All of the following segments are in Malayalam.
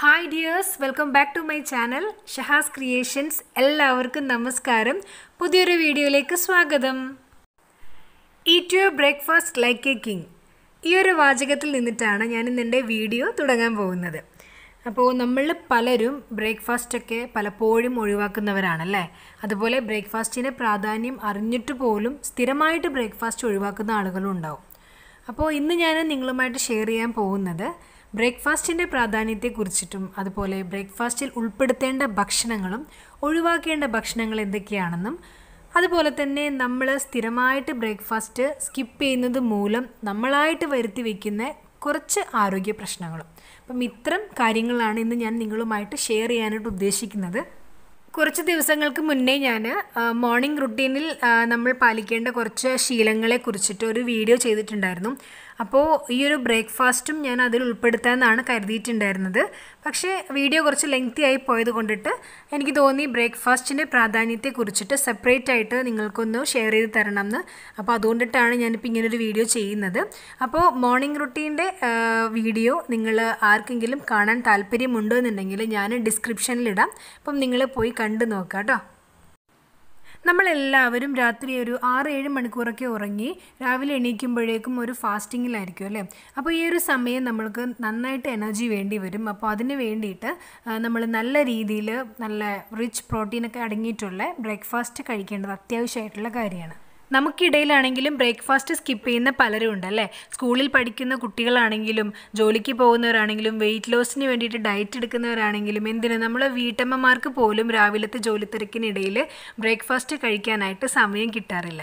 hi dears welcome back to my channel Shahas creations എല്ലാവർക്കും നമസ്കാരം പുതിയൊരു വീഡിയോയിലേക്ക് സ്വാഗതം eat your breakfast like a king ഈ ഒരു വാചകത്തിൽ നിന്നിട്ടാണ് ഞാൻ ഇന്ന് എൻ്റെ വീഡിയോ തുടങ്ങാൻ പോകുന്നത് അപ്പോൾ നമ്മൾ പലരും ബ്രേക്ക്ഫാസ്റ്റൊക്കെ പലപ്പോഴും ഒഴിവാക്കുന്നവരാണല്ലേ അതുപോലെ ബ്രേക്ക്ഫാസ്റ്റിൻ്റെ പ്രാധാന്യം അറിഞ്ഞിട്ട് പോലും സ്ഥിരമായിട്ട് ബ്രേക്ക്ഫാസ്റ്റ് ഒഴിവാക്കുന്ന ആളുകളും ഉണ്ടാവും അപ്പോൾ ഇന്ന് ഞാൻ നിങ്ങളുമായിട്ട് ഷെയർ ചെയ്യാൻ പോകുന്നത് ബ്രേക്ക്ഫാസ്റ്റിൻ്റെ പ്രാധാന്യത്തെക്കുറിച്ചിട്ടും അതുപോലെ ബ്രേക്ക്ഫാസ്റ്റിൽ ഉൾപ്പെടുത്തേണ്ട ഭക്ഷണങ്ങളും ഒഴിവാക്കേണ്ട ഭക്ഷണങ്ങൾ എന്തൊക്കെയാണെന്നും അതുപോലെ തന്നെ നമ്മൾ സ്ഥിരമായിട്ട് ബ്രേക്ക്ഫാസ്റ്റ് സ്കിപ്പ് ചെയ്യുന്നത് മൂലം നമ്മളായിട്ട് വരുത്തി വയ്ക്കുന്ന കുറച്ച് ആരോഗ്യ പ്രശ്നങ്ങളും അപ്പം ഇത്തരം കാര്യങ്ങളാണ് ഇന്ന് ഞാൻ നിങ്ങളുമായിട്ട് ഷെയർ ചെയ്യാനായിട്ട് ഉദ്ദേശിക്കുന്നത് കുറച്ച് ദിവസങ്ങൾക്ക് മുന്നേ ഞാൻ മോർണിംഗ് റുട്ടീനിൽ നമ്മൾ പാലിക്കേണ്ട കുറച്ച് ശീലങ്ങളെ കുറിച്ചിട്ട് ഒരു വീഡിയോ ചെയ്തിട്ടുണ്ടായിരുന്നു അപ്പോൾ ഈ ഒരു ബ്രേക്ക്ഫാസ്റ്റും ഞാൻ അതിൽ ഉൾപ്പെടുത്താമെന്നാണ് കരുതിയിട്ടുണ്ടായിരുന്നത് പക്ഷേ വീഡിയോ കുറച്ച് ലെങ്തി ആയി പോയത് കൊണ്ടിട്ട് എനിക്ക് തോന്നി ബ്രേക്ക്ഫാസ്റ്റിൻ്റെ പ്രാധാന്യത്തെ കുറിച്ചിട്ട് സെപ്പറേറ്റ് ആയിട്ട് നിങ്ങൾക്കൊന്ന് ഷെയർ ചെയ്ത് തരണം എന്ന് അപ്പോൾ അതുകൊണ്ടിട്ടാണ് ഞാനിപ്പോൾ ഇങ്ങനൊരു വീഡിയോ ചെയ്യുന്നത് അപ്പോൾ മോർണിംഗ് റുട്ടീൻ്റെ വീഡിയോ നിങ്ങൾ ആർക്കെങ്കിലും കാണാൻ താല്പര്യമുണ്ടോ എന്നുണ്ടെങ്കിൽ ഞാൻ ഡിസ്ക്രിപ്ഷനിലിടാം അപ്പം നിങ്ങൾ പോയി കണ്ടു നോക്കാം കേട്ടോ നമ്മളെല്ലാവരും രാത്രി ഒരു ആറ് ഏഴ് മണിക്കൂറൊക്കെ ഉറങ്ങി രാവിലെ എണീക്കുമ്പോഴേക്കും ഒരു ഫാസ്റ്റിങ്ങിലായിരിക്കും അല്ലേ അപ്പോൾ ഈ ഒരു സമയം നമ്മൾക്ക് നന്നായിട്ട് എനർജി വേണ്ടി വരും അപ്പോൾ അതിന് വേണ്ടിയിട്ട് നമ്മൾ നല്ല രീതിയിൽ നല്ല റിച്ച് പ്രോട്ടീനൊക്കെ അടങ്ങിയിട്ടുള്ള ബ്രേക്ക്ഫാസ്റ്റ് കഴിക്കേണ്ടത് അത്യാവശ്യമായിട്ടുള്ള കാര്യമാണ് നമുക്കിടയിലാണെങ്കിലും ബ്രേക്ക്ഫാസ്റ്റ് സ്കിപ്പ് ചെയ്യുന്ന പലരും അല്ലേ സ്കൂളിൽ പഠിക്കുന്ന കുട്ടികളാണെങ്കിലും ജോലിക്ക് പോകുന്നവരാണെങ്കിലും വെയിറ്റ് ലോസിന് വേണ്ടിയിട്ട് ഡയറ്റ് എടുക്കുന്നവരാണെങ്കിലും എന്തിന് നമ്മൾ വീട്ടമ്മമാർക്ക് പോലും രാവിലത്തെ ജോലി തിരക്കിനിടയിൽ ബ്രേക്ക്ഫാസ്റ്റ് കഴിക്കാനായിട്ട് സമയം കിട്ടാറില്ല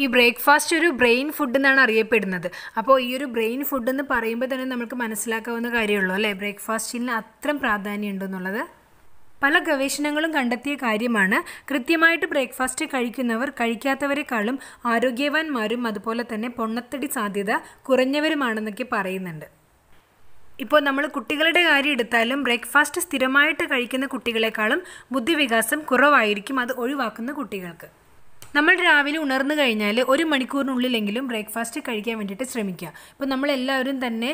ഈ ബ്രേക്ക്ഫാസ്റ്റ് ഒരു ബ്രെയിൻ ഫുഡ് എന്നാണ് അറിയപ്പെടുന്നത് അപ്പോൾ ഈ ഒരു ബ്രെയിൻ ഫുഡ് എന്ന് പറയുമ്പോൾ തന്നെ നമുക്ക് മനസ്സിലാക്കാവുന്ന കാര്യമുള്ളൂ അല്ലേ ബ്രേക്ക്ഫാസ്റ്റിന് അത്ര ഉണ്ടെന്നുള്ളത് പല ഗവേഷണങ്ങളും കണ്ടെത്തിയ കാര്യമാണ് കൃത്യമായിട്ട് ബ്രേക്ക്ഫാസ്റ്റ് കഴിക്കുന്നവർ കഴിക്കാത്തവരെക്കാളും ആരോഗ്യവാന്മാരും അതുപോലെ തന്നെ പൊണ്ണത്തടി സാധ്യത കുറഞ്ഞവരുമാണെന്നൊക്കെ പറയുന്നുണ്ട് ഇപ്പോൾ നമ്മൾ കുട്ടികളുടെ കാര്യം എടുത്താലും ബ്രേക്ക്ഫാസ്റ്റ് സ്ഥിരമായിട്ട് കഴിക്കുന്ന കുട്ടികളെക്കാളും ബുദ്ധിവികാസം കുറവായിരിക്കും അത് ഒഴിവാക്കുന്ന കുട്ടികൾക്ക് നമ്മൾ രാവിലെ ഉണർന്നു കഴിഞ്ഞാൽ ഒരു മണിക്കൂറിനുള്ളിലെങ്കിലും ബ്രേക്ക്ഫാസ്റ്റ് കഴിക്കാൻ വേണ്ടിയിട്ട് ശ്രമിക്കുക ഇപ്പോൾ നമ്മളെല്ലാവരും തന്നെ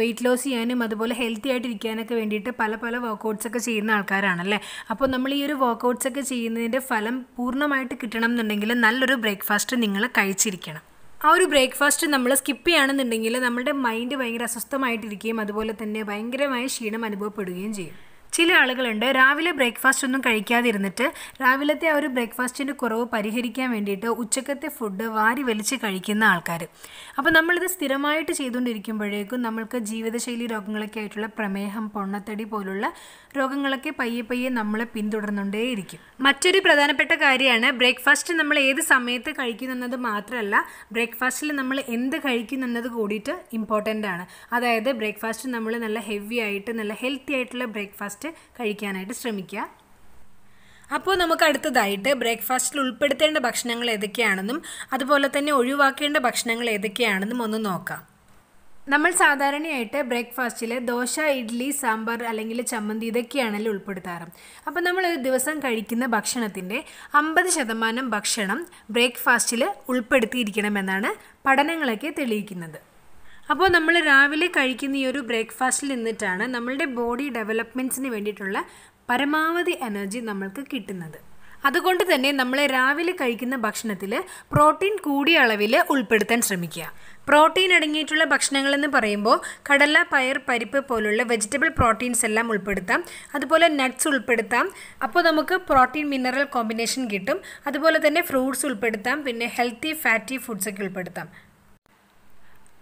വെയിറ്റ് ലോസ് ചെയ്യാനും അതുപോലെ ഹെൽത്തി ആയിട്ടിരിക്കാനൊക്കെ വേണ്ടിയിട്ട് പല പല വർക്കൗട്ട്സൊക്കെ ചെയ്യുന്ന ആൾക്കാരാണല്ലേ അപ്പോൾ നമ്മൾ ഈ ഒരു വർക്കൗട്ട്സൊക്കെ ചെയ്യുന്നതിൻ്റെ ഫലം പൂർണ്ണമായിട്ട് കിട്ടണം എന്നുണ്ടെങ്കിൽ നല്ലൊരു ബ്രേക്ക്ഫാസ്റ്റ് നിങ്ങൾ കഴിച്ചിരിക്കണം ആ ഒരു ബ്രേക്ക്ഫാസ്റ്റ് നമ്മൾ സ്കിപ്പ് ചെയ്യുകയാണെന്നുണ്ടെങ്കിൽ നമ്മുടെ മൈൻഡ് ഭയങ്കര അസ്വസ്ഥമായിട്ടിരിക്കുകയും അതുപോലെ തന്നെ ഭയങ്കരമായ ക്ഷീണം അനുഭവപ്പെടുകയും ചെയ്യും ചില ആളുകളുണ്ട് രാവിലെ ബ്രേക്ക്ഫാസ്റ്റ് ഒന്നും കഴിക്കാതിരുന്നിട്ട് രാവിലത്തെ ആ ഒരു ബ്രേക്ക്ഫാസ്റ്റിൻ്റെ കുറവ് പരിഹരിക്കാൻ വേണ്ടിയിട്ട് ഉച്ചക്കത്തെ ഫുഡ് വാരി വലിച്ച് കഴിക്കുന്ന ആൾക്കാർ അപ്പോൾ നമ്മളിത് സ്ഥിരമായിട്ട് ചെയ്തുകൊണ്ടിരിക്കുമ്പോഴേക്കും നമ്മൾക്ക് ജീവിതശൈലി രോഗങ്ങളൊക്കെ ആയിട്ടുള്ള പ്രമേഹം പൊണ്ണത്തടി പോലുള്ള രോഗങ്ങളൊക്കെ പയ്യെ പയ്യെ നമ്മളെ പിന്തുടർന്നുകൊണ്ടേയിരിക്കും മറ്റൊരു പ്രധാനപ്പെട്ട കാര്യമാണ് ബ്രേക്ക്ഫാസ്റ്റ് നമ്മൾ ഏത് സമയത്ത് എന്നത് മാത്രമല്ല ബ്രേക്ക്ഫാസ്റ്റിൽ നമ്മൾ എന്ത് എന്നത് കൂടിയിട്ട് ഇമ്പോർട്ടൻ്റ് ആണ് അതായത് ബ്രേക്ക്ഫാസ്റ്റ് നമ്മൾ നല്ല ഹെവി ആയിട്ട് നല്ല ഹെൽത്തി ആയിട്ടുള്ള ബ്രേക്ക്ഫാസ്റ്റ് ബ്രേക്ക്ഫാസ്റ്റ് കഴിക്കാനായിട്ട് ശ്രമിക്കുക അപ്പോൾ നമുക്ക് അടുത്തതായിട്ട് ബ്രേക്ക്ഫാസ്റ്റിൽ ഉൾപ്പെടുത്തേണ്ട ഭക്ഷണങ്ങൾ ഏതൊക്കെയാണെന്നും അതുപോലെ തന്നെ ഒഴിവാക്കേണ്ട ഭക്ഷണങ്ങൾ ഏതൊക്കെയാണെന്നും ഒന്ന് നോക്കാം നമ്മൾ സാധാരണയായിട്ട് ബ്രേക്ക്ഫാസ്റ്റിൽ ദോശ ഇഡ്ഡലി സാമ്പാർ അല്ലെങ്കിൽ ചമ്മന്തി ഇതൊക്കെയാണല്ലോ ഉൾപ്പെടുത്താറ് അപ്പോൾ നമ്മൾ ഒരു ദിവസം കഴിക്കുന്ന ഭക്ഷണത്തിൻ്റെ അമ്പത് ശതമാനം ഭക്ഷണം ബ്രേക്ക്ഫാസ്റ്റിൽ ഉൾപ്പെടുത്തിയിരിക്കണമെന്നാണ് പഠനങ്ങളൊക്കെ തെളിയിക്കുന്നത് അപ്പോൾ നമ്മൾ രാവിലെ കഴിക്കുന്ന ഈ ഒരു ബ്രേക്ക്ഫാസ്റ്റിൽ നിന്നിട്ടാണ് നമ്മളുടെ ബോഡി ഡെവലപ്മെൻറ്റ്സിന് വേണ്ടിയിട്ടുള്ള പരമാവധി എനർജി നമ്മൾക്ക് കിട്ടുന്നത് അതുകൊണ്ട് തന്നെ നമ്മൾ രാവിലെ കഴിക്കുന്ന ഭക്ഷണത്തിൽ പ്രോട്ടീൻ കൂടിയ അളവിൽ ഉൾപ്പെടുത്താൻ ശ്രമിക്കുക പ്രോട്ടീൻ അടങ്ങിയിട്ടുള്ള ഭക്ഷണങ്ങളെന്ന് പറയുമ്പോൾ കടല പയർ പരിപ്പ് പോലുള്ള വെജിറ്റബിൾ പ്രോട്ടീൻസ് എല്ലാം ഉൾപ്പെടുത്താം അതുപോലെ നട്ട്സ് ഉൾപ്പെടുത്താം അപ്പോൾ നമുക്ക് പ്രോട്ടീൻ മിനറൽ കോമ്പിനേഷൻ കിട്ടും അതുപോലെ തന്നെ ഫ്രൂട്ട്സ് ഉൾപ്പെടുത്താം പിന്നെ ഹെൽത്തി ഫാറ്റി ഫുഡ്സൊക്കെ ഉൾപ്പെടുത്താം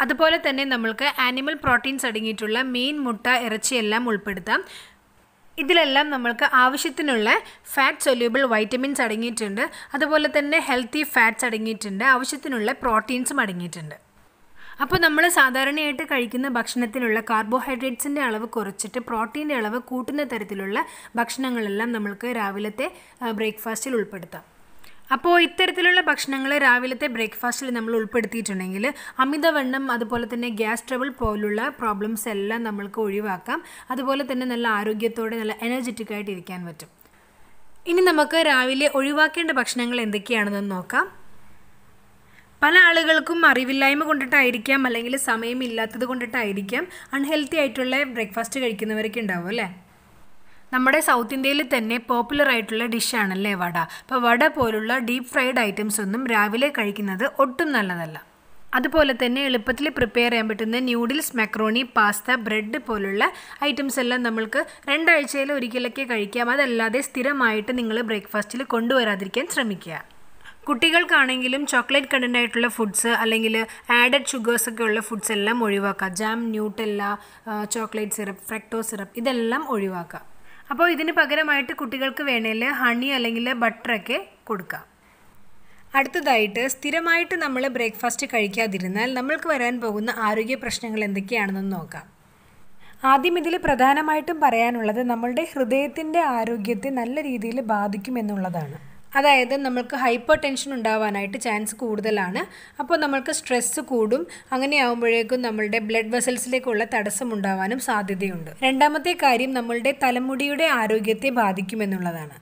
അതുപോലെ തന്നെ നമ്മൾക്ക് ആനിമൽ പ്രോട്ടീൻസ് അടങ്ങിയിട്ടുള്ള മീൻ മുട്ട ഇറച്ചിയെല്ലാം ഉൾപ്പെടുത്താം ഇതിലെല്ലാം നമ്മൾക്ക് ആവശ്യത്തിനുള്ള ഫാറ്റ് സൊല്യൂബിൾ വൈറ്റമിൻസ് അടങ്ങിയിട്ടുണ്ട് അതുപോലെ തന്നെ ഹെൽത്തി ഫാറ്റ്സ് അടങ്ങിയിട്ടുണ്ട് ആവശ്യത്തിനുള്ള പ്രോട്ടീൻസും അടങ്ങിയിട്ടുണ്ട് അപ്പോൾ നമ്മൾ സാധാരണയായിട്ട് കഴിക്കുന്ന ഭക്ഷണത്തിലുള്ള കാർബോഹൈഡ്രേറ്റ്സിൻ്റെ അളവ് കുറച്ചിട്ട് പ്രോട്ടീൻ്റെ അളവ് കൂട്ടുന്ന തരത്തിലുള്ള ഭക്ഷണങ്ങളെല്ലാം നമ്മൾക്ക് രാവിലത്തെ ബ്രേക്ക്ഫാസ്റ്റിൽ ഉൾപ്പെടുത്താം അപ്പോൾ ഇത്തരത്തിലുള്ള ഭക്ഷണങ്ങൾ രാവിലത്തെ ബ്രേക്ക്ഫാസ്റ്റിൽ നമ്മൾ ഉൾപ്പെടുത്തിയിട്ടുണ്ടെങ്കിൽ അമിതവണ്ണം അതുപോലെ തന്നെ ഗ്യാസ് ട്രബിൾ പോലുള്ള പ്രോബ്ലംസ് എല്ലാം നമ്മൾക്ക് ഒഴിവാക്കാം അതുപോലെ തന്നെ നല്ല ആരോഗ്യത്തോടെ നല്ല എനർജറ്റിക് ആയിട്ട് ഇരിക്കാൻ പറ്റും ഇനി നമുക്ക് രാവിലെ ഒഴിവാക്കേണ്ട ഭക്ഷണങ്ങൾ എന്തൊക്കെയാണെന്ന് നോക്കാം പല ആളുകൾക്കും അറിവില്ലായ്മ കൊണ്ടിട്ടായിരിക്കാം അല്ലെങ്കിൽ സമയമില്ലാത്തത് കൊണ്ടിട്ടായിരിക്കാം അൺഹെൽത്തി ആയിട്ടുള്ള ബ്രേക്ക്ഫാസ്റ്റ് കഴിക്കുന്നവരൊക്കെ ഉണ്ടാവും അല്ലേ നമ്മുടെ സൗത്ത് ഇന്ത്യയിൽ തന്നെ പോപ്പുലർ ആയിട്ടുള്ള ഡിഷാണല്ലേ വട അപ്പോൾ വട പോലുള്ള ഡീപ്പ് ഫ്രൈഡ് ഐറ്റംസ് ഒന്നും രാവിലെ കഴിക്കുന്നത് ഒട്ടും നല്ലതല്ല അതുപോലെ തന്നെ എളുപ്പത്തിൽ പ്രിപ്പയർ ചെയ്യാൻ പറ്റുന്ന ന്യൂഡിൽസ് മെക്രോണി പാസ്ത ബ്രെഡ് പോലുള്ള ഐറ്റംസ് എല്ലാം നമ്മൾക്ക് രണ്ടാഴ്ചയിൽ ഒരിക്കലൊക്കെ കഴിക്കാം അതല്ലാതെ സ്ഥിരമായിട്ട് നിങ്ങൾ ബ്രേക്ക്ഫാസ്റ്റിൽ കൊണ്ടുവരാതിരിക്കാൻ ശ്രമിക്കുക കുട്ടികൾക്കാണെങ്കിലും ചോക്ലേറ്റ് കണ്ടൻ്റ് ആയിട്ടുള്ള ഫുഡ്സ് അല്ലെങ്കിൽ ആഡഡ് ഷുഗേഴ്സ് ഒക്കെ ഉള്ള ഫുഡ്സ് എല്ലാം ഒഴിവാക്കുക jam Nutella chocolate syrup fructose syrup ഇതെല്ലാം ഒഴിവാക്കുക അപ്പോൾ ഇതിന് പകരമായിട്ട് കുട്ടികൾക്ക് വേണേൽ ഹണി അല്ലെങ്കിൽ ബട്ടറൊക്കെ കൊടുക്കാം അടുത്തതായിട്ട് സ്ഥിരമായിട്ട് നമ്മൾ ബ്രേക്ക്ഫാസ്റ്റ് കഴിക്കാതിരുന്നാൽ നമ്മൾക്ക് വരാൻ പോകുന്ന ആരോഗ്യ പ്രശ്നങ്ങൾ എന്തൊക്കെയാണെന്ന് നോക്കാം ആദ്യം ഇതിൽ പ്രധാനമായിട്ടും പറയാനുള്ളത് നമ്മളുടെ ഹൃദയത്തിൻ്റെ ആരോഗ്യത്തെ നല്ല രീതിയിൽ ബാധിക്കുമെന്നുള്ളതാണ് അതായത് നമ്മൾക്ക് ഹൈപ്പർ ടെൻഷൻ ഉണ്ടാവാനായിട്ട് ചാൻസ് കൂടുതലാണ് അപ്പോൾ നമ്മൾക്ക് സ്ട്രെസ്സ് കൂടും അങ്ങനെയാവുമ്പോഴേക്കും നമ്മളുടെ ബ്ലഡ് വെസൽസിലേക്കുള്ള തടസ്സം ഉണ്ടാവാനും സാധ്യതയുണ്ട് രണ്ടാമത്തെ കാര്യം നമ്മളുടെ തലമുടിയുടെ ആരോഗ്യത്തെ ബാധിക്കുമെന്നുള്ളതാണ്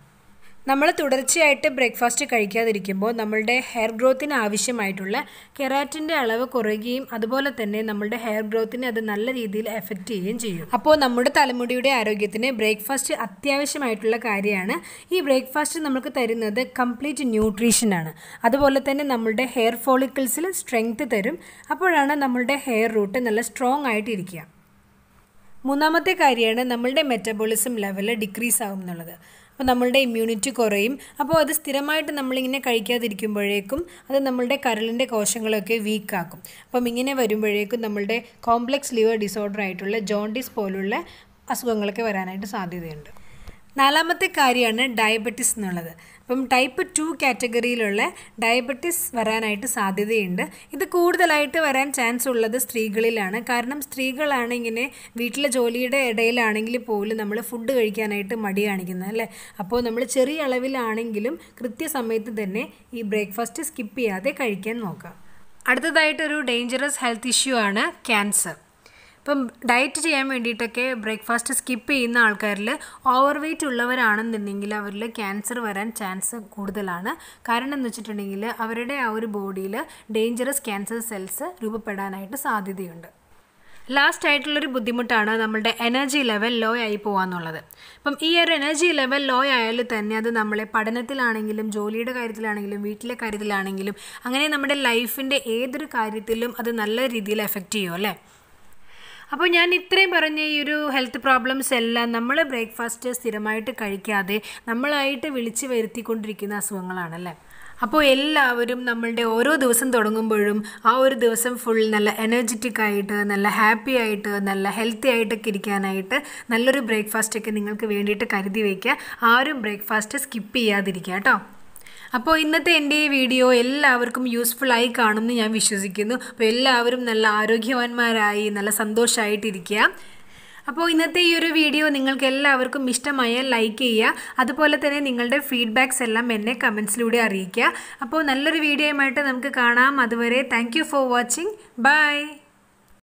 നമ്മൾ തുടർച്ചയായിട്ട് ബ്രേക്ക്ഫാസ്റ്റ് കഴിക്കാതിരിക്കുമ്പോൾ നമ്മളുടെ ഹെയർ ഗ്രോത്തിന് ആവശ്യമായിട്ടുള്ള കെരാറ്റിൻ്റെ അളവ് കുറയുകയും അതുപോലെ തന്നെ നമ്മളുടെ ഹെയർ ഗ്രോത്തിനെ അത് നല്ല രീതിയിൽ എഫക്റ്റ് ചെയ്യുകയും ചെയ്യും അപ്പോൾ നമ്മുടെ തലമുടിയുടെ ആരോഗ്യത്തിന് ബ്രേക്ക്ഫാസ്റ്റ് അത്യാവശ്യമായിട്ടുള്ള കാര്യമാണ് ഈ ബ്രേക്ക്ഫാസ്റ്റ് നമുക്ക് തരുന്നത് കംപ്ലീറ്റ് ന്യൂട്രീഷനാണ് അതുപോലെ തന്നെ നമ്മളുടെ ഹെയർ ഫോളിക്കിൾസിൽ സ്ട്രെങ്ത് തരും അപ്പോഴാണ് നമ്മളുടെ ഹെയർ റൂട്ട് നല്ല സ്ട്രോങ് ആയിട്ടിരിക്കുക മൂന്നാമത്തെ കാര്യമാണ് നമ്മളുടെ മെറ്റബോളിസം ലെവൽ ഡിക്രീസ് ആകും എന്നുള്ളത് അപ്പോൾ നമ്മളുടെ ഇമ്മ്യൂണിറ്റി കുറയും അപ്പോൾ അത് സ്ഥിരമായിട്ട് നമ്മളിങ്ങനെ കഴിക്കാതിരിക്കുമ്പോഴേക്കും അത് നമ്മളുടെ കരളിൻ്റെ കോശങ്ങളൊക്കെ വീക്കാക്കും അപ്പം ഇങ്ങനെ വരുമ്പോഴേക്കും നമ്മളുടെ കോംപ്ലക്സ് ലിവർ ഡിസോർഡർ ആയിട്ടുള്ള ജോണ്ടിസ് പോലുള്ള അസുഖങ്ങളൊക്കെ വരാനായിട്ട് സാധ്യതയുണ്ട് നാലാമത്തെ കാര്യമാണ് ഡയബറ്റിസ് എന്നുള്ളത് അപ്പം ടൈപ്പ് ടു കാറ്റഗറിയിലുള്ള ഡയബറ്റിസ് വരാനായിട്ട് സാധ്യതയുണ്ട് ഇത് കൂടുതലായിട്ട് വരാൻ ചാൻസ് ഉള്ളത് സ്ത്രീകളിലാണ് കാരണം സ്ത്രീകളാണ് ഇങ്ങനെ വീട്ടിലെ ജോലിയുടെ ഇടയിലാണെങ്കിൽ പോലും നമ്മൾ ഫുഡ് കഴിക്കാനായിട്ട് മടി കാണിക്കുന്നത് അല്ലേ അപ്പോൾ നമ്മൾ ചെറിയ അളവിലാണെങ്കിലും കൃത്യസമയത്ത് തന്നെ ഈ ബ്രേക്ക്ഫാസ്റ്റ് സ്കിപ്പ് ചെയ്യാതെ കഴിക്കാൻ നോക്കാം അടുത്തതായിട്ടൊരു ഡേഞ്ചറസ് ഹെൽത്ത് ഇഷ്യൂ ആണ് ക്യാൻസർ ഇപ്പം ഡയറ്റ് ചെയ്യാൻ വേണ്ടിയിട്ടൊക്കെ ബ്രേക്ക്ഫാസ്റ്റ് സ്കിപ്പ് ചെയ്യുന്ന ആൾക്കാരിൽ ഓവർ വെയ്റ്റ് ഉള്ളവരാണെന്നുണ്ടെങ്കിൽ അവരിൽ ക്യാൻസർ വരാൻ ചാൻസ് കൂടുതലാണ് കാരണം എന്ന് വെച്ചിട്ടുണ്ടെങ്കിൽ അവരുടെ ആ ഒരു ബോഡിയിൽ ഡേഞ്ചറസ് ക്യാൻസർ സെൽസ് രൂപപ്പെടാനായിട്ട് സാധ്യതയുണ്ട് ലാസ്റ്റ് ആയിട്ടുള്ളൊരു ബുദ്ധിമുട്ടാണ് നമ്മളുടെ എനർജി ലെവൽ ലോ ആയി പോകാന്നുള്ളത് അപ്പം ഈ ഒരു എനർജി ലെവൽ ലോ ആയാലും തന്നെ അത് നമ്മളെ പഠനത്തിലാണെങ്കിലും ജോലിയുടെ കാര്യത്തിലാണെങ്കിലും വീട്ടിലെ കാര്യത്തിലാണെങ്കിലും അങ്ങനെ നമ്മുടെ ലൈഫിൻ്റെ ഏതൊരു കാര്യത്തിലും അത് നല്ല രീതിയിൽ എഫക്റ്റ് ചെയ്യും അല്ലേ അപ്പോൾ ഞാൻ ഇത്രയും പറഞ്ഞ ഈ ഒരു ഹെൽത്ത് പ്രോബ്ലംസ് എല്ലാം നമ്മൾ ബ്രേക്ക്ഫാസ്റ്റ് സ്ഥിരമായിട്ട് കഴിക്കാതെ നമ്മളായിട്ട് വിളിച്ചു വരുത്തിക്കൊണ്ടിരിക്കുന്ന അസുഖങ്ങളാണല്ലേ അപ്പോൾ എല്ലാവരും നമ്മളുടെ ഓരോ ദിവസം തുടങ്ങുമ്പോഴും ആ ഒരു ദിവസം ഫുൾ നല്ല എനർജറ്റിക് ആയിട്ട് നല്ല ഹാപ്പി ആയിട്ട് നല്ല ഹെൽത്തി ആയിട്ടൊക്കെ ഇരിക്കാനായിട്ട് നല്ലൊരു ബ്രേക്ക്ഫാസ്റ്റൊക്കെ നിങ്ങൾക്ക് വേണ്ടിയിട്ട് കരുതി വയ്ക്കുക ആരും ബ്രേക്ക്ഫാസ്റ്റ് സ്കിപ്പ് ചെയ്യാതിരിക്കുക കേട്ടോ അപ്പോൾ ഇന്നത്തെ എൻ്റെ ഈ വീഡിയോ എല്ലാവർക്കും യൂസ്ഫുൾ ആയി കാണുമെന്ന് ഞാൻ വിശ്വസിക്കുന്നു അപ്പോൾ എല്ലാവരും നല്ല ആരോഗ്യവാന്മാരായി നല്ല സന്തോഷമായിട്ടിരിക്കുക അപ്പോൾ ഇന്നത്തെ ഈ ഒരു വീഡിയോ നിങ്ങൾക്ക് എല്ലാവർക്കും ഇഷ്ടമായ ലൈക്ക് ചെയ്യുക അതുപോലെ തന്നെ നിങ്ങളുടെ ഫീഡ്ബാക്സ് എല്ലാം എന്നെ കമൻസിലൂടെ അറിയിക്കുക അപ്പോൾ നല്ലൊരു വീഡിയോയുമായിട്ട് നമുക്ക് കാണാം അതുവരെ താങ്ക് ഫോർ വാച്ചിങ് ബൈ